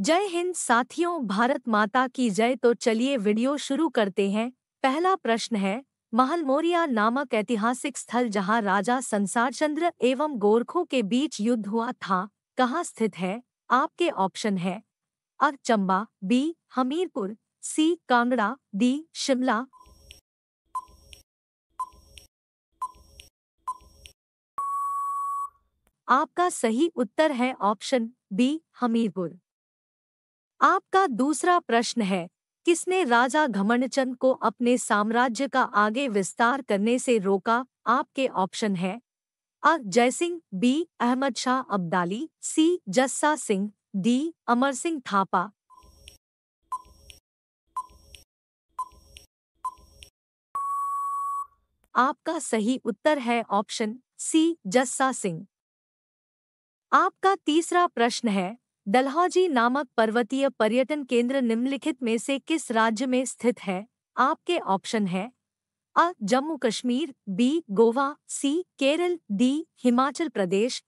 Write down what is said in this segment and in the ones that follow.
जय हिंद साथियों भारत माता की जय तो चलिए वीडियो शुरू करते हैं पहला प्रश्न है महलमोरिया नामक ऐतिहासिक स्थल जहां राजा संसार चंद्र एवं गोरखों के बीच युद्ध हुआ था कहाँ स्थित है आपके ऑप्शन है A Chamba B Hamirpur C Kangra D Shimla आपका सही उत्तर है ऑप्शन बी हमीरपुर आपका दूसरा प्रश्न है किसने राजा घमंडचंद को अपने साम्राज्य का आगे विस्तार करने से रोका आपके ऑप्शन है A Jaisingh B Ahmad Shah Abdali C Jassa Singh D Amar Singh Thapa आपका सही उत्तर है ऑप्शन सी जस्सा सिंह आपका तीसरा प्रश्न है डलहौजी नामक पर्वतीय पर्यटन केंद्र निम्नलिखित में से किस राज्य में स्थित है आपके ऑप्शन है A Jammu Kashmir B Goa C Kerala D Himachal Pradesh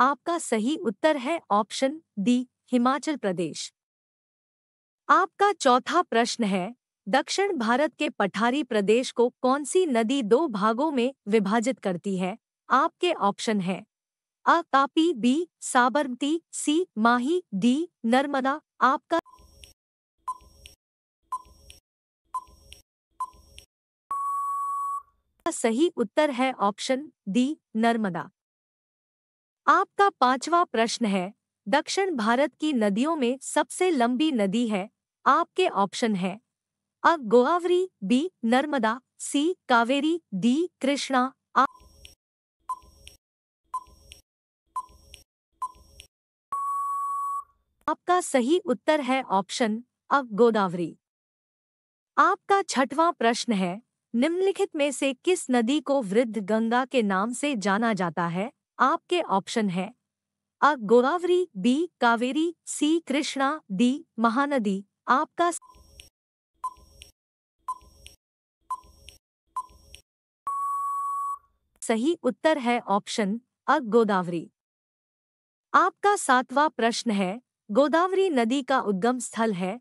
आपका सही उत्तर है ऑप्शन डी हिमाचल प्रदेश आपका चौथा प्रश्न है दक्षिण भारत के पठारी प्रदेश को कौन सी नदी दो भागों में विभाजित करती है आपके ऑप्शन है A Tapi B Sabarmati C Mahi D Narmada आपका सही उत्तर है ऑप्शन डी नर्मदा आपका पांचवा प्रश्न है दक्षिण भारत की नदियों में सबसे लंबी नदी है आपके ऑप्शन है A Godavari B Narmada C Kaveri D Krishna आपका सही उत्तर है ऑप्शन अ गोदावरी आपका छठवां प्रश्न है निम्नलिखित में से किस नदी को वृद्ध गंगा के नाम से जाना जाता है आपके ऑप्शन है A Godavari B Kaveri C Krishna D Mahanadi आपका सही उत्तर है ऑप्शन अ गोदावरी आपका सातवां प्रश्न है गोदावरी नदी का उद्गम स्थल है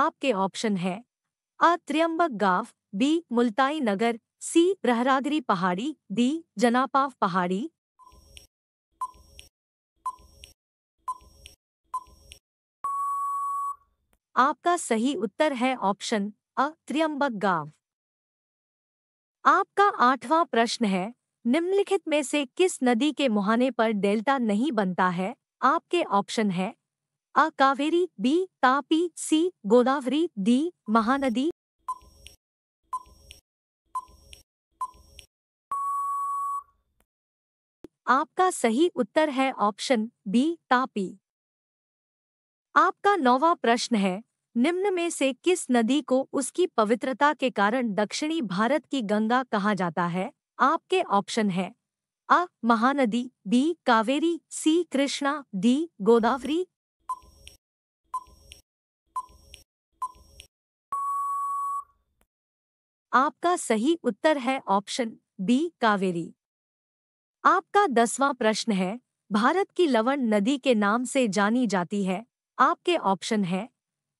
आपके ऑप्शन है अ त्र्यंबक गांव बी मुल्ताई नगर सी प्रहरादरी पहाड़ी डी जनापाव पहाड़ी आपका सही उत्तर है ऑप्शन अ त्र्यंबक गांव आपका आठवां प्रश्न है निम्नलिखित में से किस नदी के मुहाने पर डेल्टा नहीं बनता है आपके ऑप्शन है A Kaveri B Tapi C Godavari D Mahanadi आपका सही उत्तर है ऑप्शन बी तापी आपका नौवा प्रश्न है निम्न में से किस नदी को उसकी पवित्रता के कारण दक्षिणी भारत की गंगा कहा जाता है आपके ऑप्शन हैं A Mahanadi B Kaveri C Krishna D Godavari आपका सही उत्तर है ऑप्शन बी कावेरी आपका दसवां प्रश्न है भारत की लवण नदी के नाम से जानी जाती है आपके ऑप्शन है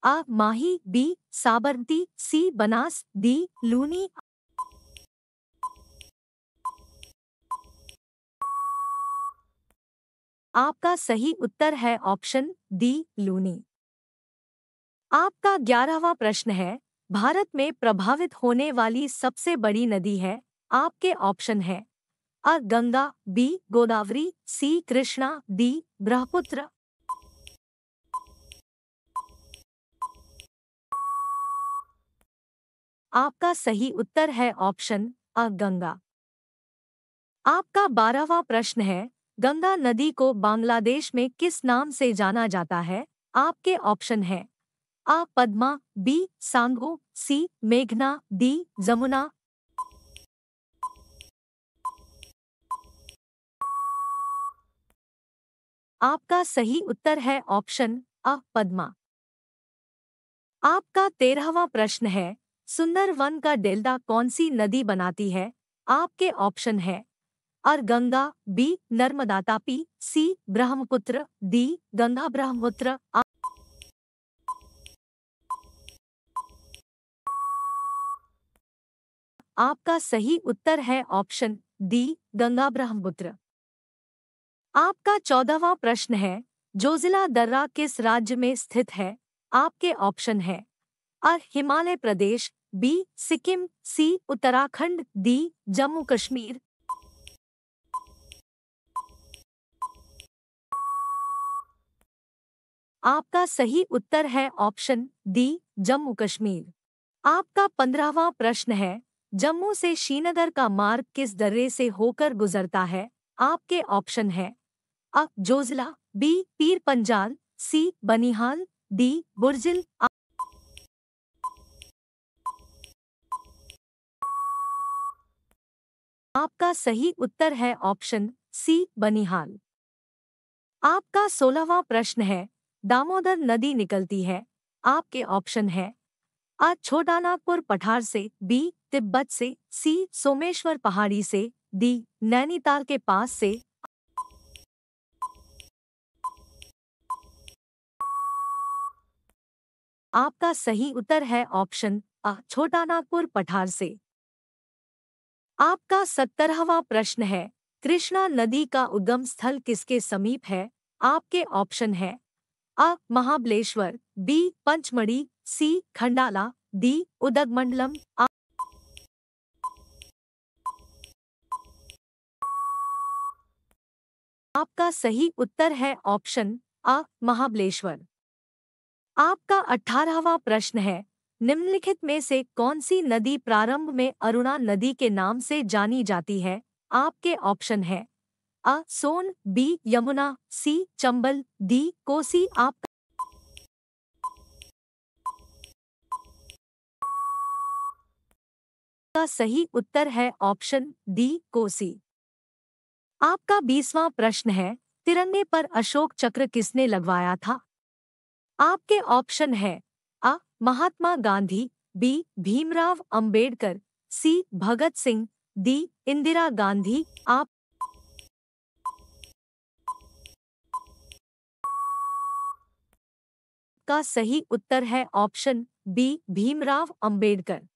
A Mahi B Sabarmati C Banas D Luni आपका सही उत्तर है ऑप्शन डी लूनी आपका ग्यारहवा प्रश्न है भारत में प्रभावित होने वाली सबसे बड़ी नदी है आपके ऑप्शन है A Ganga B Godavari C Krishna D Brahmaputra आपका सही उत्तर है ऑप्शन अ गंगा आपका बारहवा प्रश्न है गंगा नदी को बांग्लादेश में किस नाम से जाना जाता है आपके ऑप्शन हैं आ पद्मा बी सांगो सी मेघना डी जमुना आपका सही उत्तर है ऑप्शन अ पद्मा आपका तेरहवा प्रश्न है सुंदर वन का डेल्टा कौन सी नदी बनाती है आपके ऑप्शन है और Ganga B Narmada Tapi C Brahmaputra D Ganga Brahmaputra आपका सही उत्तर है ऑप्शन डी गंगा ब्रह्मपुत्र आपका चौदहवा प्रश्न है जोजिला दर्रा किस राज्य में स्थित है आपके ऑप्शन है A Himalaya Pradesh B Sikkim C Uttarakhand D Jammu Kashmir आपका सही उत्तर है ऑप्शन डी जम्मू कश्मीर आपका पंद्रहवा प्रश्न है जम्मू से श्रीनगर का मार्ग किस दर्रे से होकर गुजरता है आपके ऑप्शन है अ Zojila B Pir Panjal C Banihal D Burzil आपका सही उत्तर है ऑप्शन सी बनिहाल आपका सोलहवा प्रश्न है दामोदर नदी निकलती है आपके ऑप्शन है आ छोटा नागपुर पठार से बी तिब्बत से सी सोमेश्वर पहाड़ी से डी नैनीताल के पास से आपका सही उत्तर है ऑप्शन अ नागपुर पठार से आपका सत्तरहवा प्रश्न है कृष्णा नदी का उगम स्थल किसके समीप है आपके ऑप्शन है A Mahabaleshwar B Pachmarhi C Khandala D Udagamandalam Mandalam आपका सही उत्तर है ऑप्शन अ महाबलेश्वर आपका अठारहवा प्रश्न है निम्नलिखित में से कौन सी नदी प्रारंभ में अरुणा नदी के नाम से जानी जाती है आपके ऑप्शन है A Son B Yamuna C Chambal D Kosi आप का सही उत्तर है ऑप्शन डी कोसी आपका बीसवां प्रश्न है तिरंगे पर अशोक चक्र किसने लगवाया था आपके ऑप्शन है A Mahatma Gandhi B Bhimrao Ambedkar C Bhagat Singh D Indira Gandhi आप इसका सही उत्तर है ऑप्शन बी भीमराव अंबेडकर